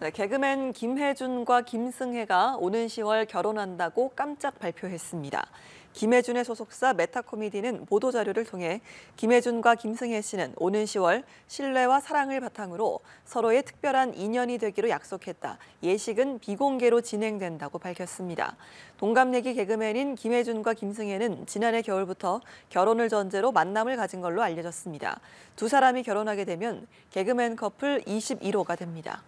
네, 개그맨 김혜준과 김승혜가 오는 10월 결혼한다고 깜짝 발표했습니다. 김혜준의 소속사 메타코미디는 보도자료를 통해 김혜준과 김승혜 씨는 오는 10월 신뢰와 사랑을 바탕으로 서로의 특별한 인연이 되기로 약속했다. 예식은 비공개로 진행된다고 밝혔습니다. 동갑내기 개그맨인 김혜준과 김승혜는 지난해 겨울부터 결혼을 전제로 만남을 가진 걸로 알려졌습니다. 두 사람이 결혼하게 되면 개그맨 커플 21호가 됩니다.